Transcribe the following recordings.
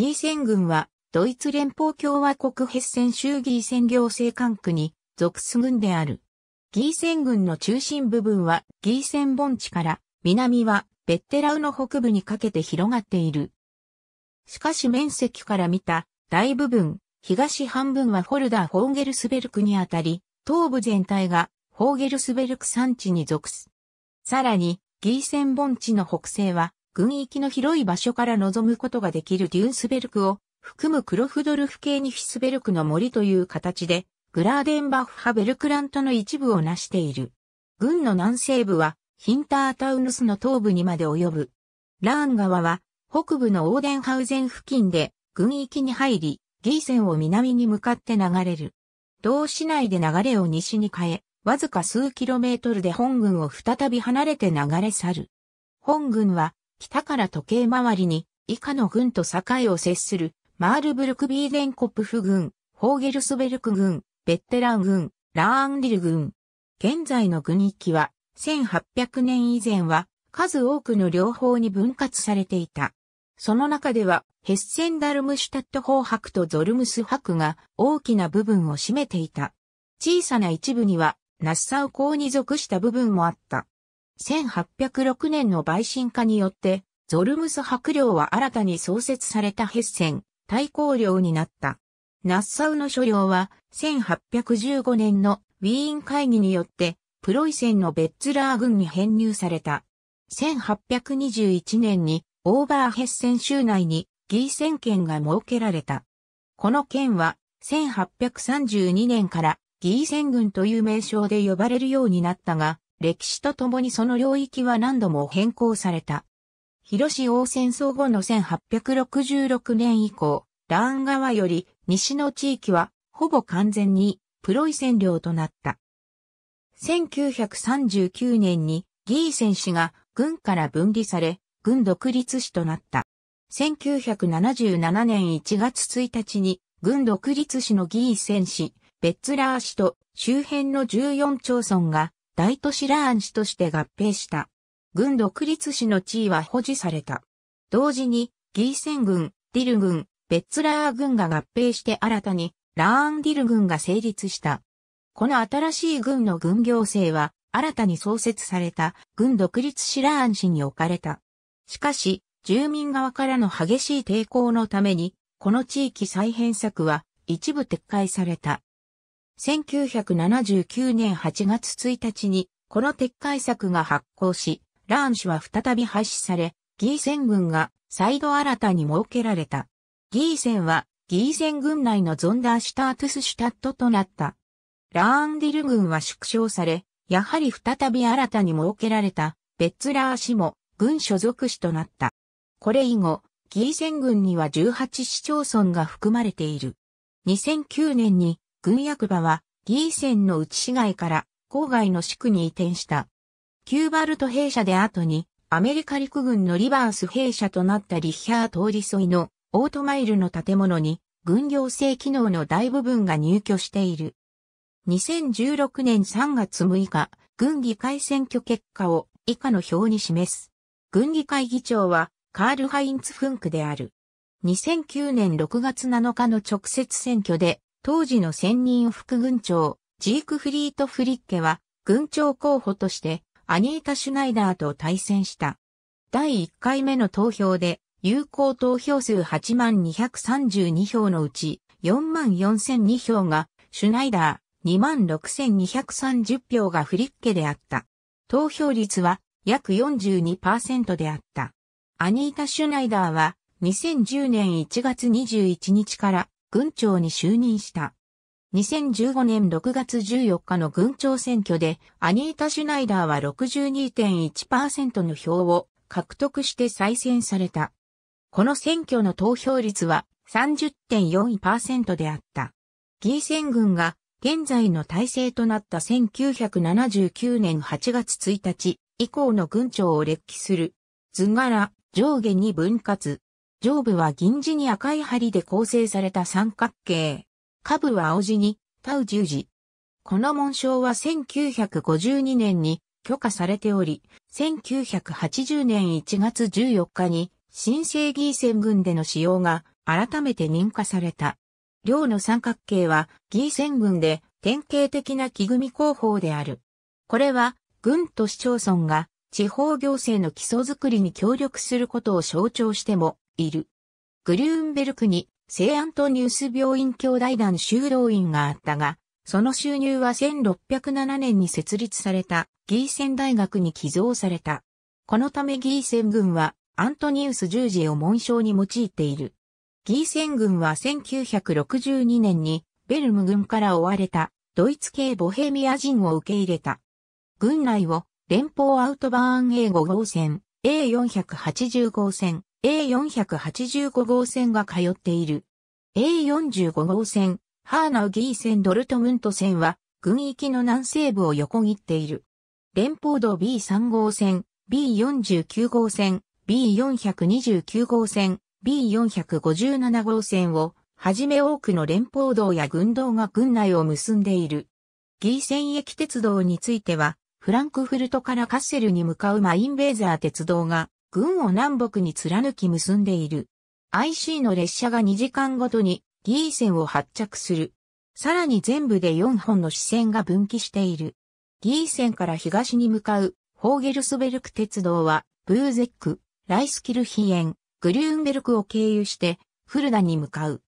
ギーセン郡は、ドイツ連邦共和国ヘッセン州ギーセン行政管区に属すんである。ギーセン郡の中心部分はギーセン盆地から南はベッテラウの北部にかけて広がっている。しかし面積から見た大部分、東半分はホルダー・ホーゲルスベルクにあたり、東部全体がホーゲルスベルク山地に属す。さらに、ギーセン盆地の北西は軍域の広い場所から望むことができるデュンスベルクを含むクロフドルフ系にヒスベルクの森という形で、グラーデンバッハベルクラントの一部を成している。軍の南西部はヒンタータウヌスの東部にまで及ぶ。ラーン川は北部のオーデンハウゼン付近で軍域に入り、ゲイセンを南に向かって流れる。同市内で流れを西に変え、わずか数キロメートルで本軍を再び離れて流れ去る。本軍は北から時計回りに以下の軍と境を接するマールブルクビーデンコプフ軍、ホーゲルスベルク軍、ベッテラン軍、ラーンリル軍。現在の軍域は1800年以前は数多くの両方に分割されていた。その中ではヘッセンダルムシュタット法伯とゾルムス伯が大きな部分を占めていた。小さな一部にはナッサウ公に属した部分もあった。1806年の陪審化によって、ゾルムス伯領は新たに創設されたヘッセン、大公領になった。ナッサウの所領は、1815年のウィーン会議によって、プロイセンのベッツラー軍に編入された。1821年に、オーバーヘッセン州内に、ギーセン県が設けられた。この県は、1832年から、ギーセン軍という名称で呼ばれるようになったが、歴史とともにその領域は何度も変更された。広島戦争後の1866年以降、ラーン川より西の地域はほぼ完全にプロイセン領となった。1939年にギーセン氏が軍から分離され、軍独立市となった。1977年1月1日に軍独立市のギーセンベッツラー市と周辺の14町村が大都市ラーン市として合併した。軍独立市の地位は保持された。同時に、ギーセン軍、ディル軍、ベッツラー軍が合併して新たに、ラーンディル軍が成立した。この新しい軍の軍行政は、新たに創設された軍独立市ラーン市に置かれた。しかし、住民側からの激しい抵抗のために、この地域再編策は一部撤回された。1979年8月1日に、この撤回策が発行し、ラーン氏は再び廃止され、ギーセン軍が再度新たに設けられた。ギーセンは、ギーセン軍内のゾンダーシュタートゥスシュタットとなった。ラーンディル軍は縮小され、やはり再び新たに設けられた、ベッツラー氏も軍所属氏となった。これ以後、ギーセン軍には18市町村が含まれている。2009年に軍役場はギーセンの内市街から郊外の地区に移転した。キューバルト兵舎で後にアメリカ陸軍のリバース兵舎となったリヒャー通り沿いのオートマイルの建物に軍行政機能の大部分が入居している。2016年3月6日、軍議会選挙結果を以下の表に示す。軍議会議長はカール・ハインツ・フンクである。2009年6月7日の直接選挙で当時の専任副軍長、ジークフリート・フリッケは、軍長候補として、アニータ・シュナイダーと対戦した。第1回目の投票で、有効投票数8万2 3 2票のうち、44,002票が、シュナイダー、26,230票がフリッケであった。投票率は、約42%であった。アニータ・シュナイダーは、2010年1月21日から軍長に就任した。2015年6月14日の軍長選挙で、アニータ・シュナイダーは62.1%の票を獲得して再選された。この選挙の投票率は30.4%であった。議員選軍が現在の体制となった1979年8月1日以降の軍長を列記する図柄上下に分割上部は銀地に赤い針で構成された三角形。下部は青地に、タウ十字。この紋章は1952年に許可されており、1980年1月14日に新生義戦軍での使用が改めて認可された。両の三角形は義戦軍で典型的な木組工法である。これは軍と市町村が地方行政の基礎づくりに協力することを象徴してもいる。グリューンベルクに聖アントニウス病院兄弟団修道院があったが、その収入は1607年に設立されたギーセン大学に寄贈された。このためギーセン軍はアントニウス十字を紋章に用いている。ギーセン軍は1962年にベルム軍から追われたドイツ系ボヘミア人を受け入れた。軍内を連邦アウトバーン A5 号線、A480 号線、A485 号線が通っている。A45 号線、ハーナウギー線ドルトムント線は、軍域の南西部を横切っている。連邦道 B3 号線、B49 号線、B429 号線、B457 号線を、はじめ多くの連邦道や軍道が軍内を結んでいる。ギー線駅鉄道については、フランクフルトからカッセルに向かうマインベーザー鉄道が軍を南北に貫き結んでいる。IC の列車が2時間ごとにギー線を発着する。さらに全部で4本の支線が分岐している。ギー線から東に向かうホーゲルスベルク鉄道はブーゼック、ライスキルヒエン、グリューンベルクを経由してフルダに向かう。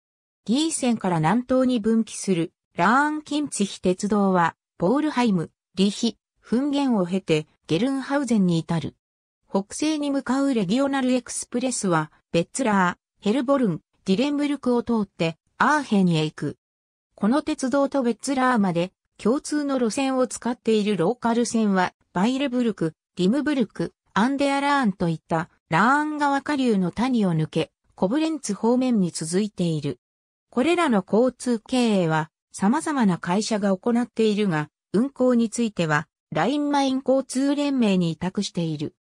ギー線から南東に分岐するラーンキンツヒ鉄道はボールハイム、リヒ、フンゲンを経てゲルンハウゼンに至る。北西に向かうレギオナルエクスプレスは、ベッツラー、ヘルボルン、ディレンブルクを通って、アーヘンへ行く。この鉄道とベッツラーまで、共通の路線を使っているローカル線は、バイレブルク、リムブルク、アンデアラーンといった、ラーン川下流の谷を抜け、コブレンツ方面に続いている。これらの交通経営は、様々な会社が行っているが、運行については、ラインマイン交通連盟に委託している。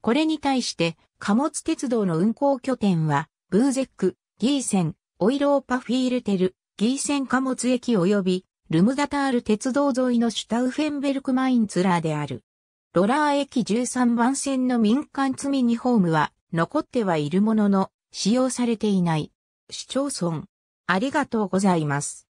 これに対して、貨物鉄道の運行拠点は、ブーゼック、ギーセン、オイローパフィールテル、ギーセン貨物駅及び、ルムガタール鉄道沿いのシュタウフェンベルクマインツラーである。ロラー駅13番線の民間積みにホームは残ってはいるものの使用されていない。市町村。ありがとうございます。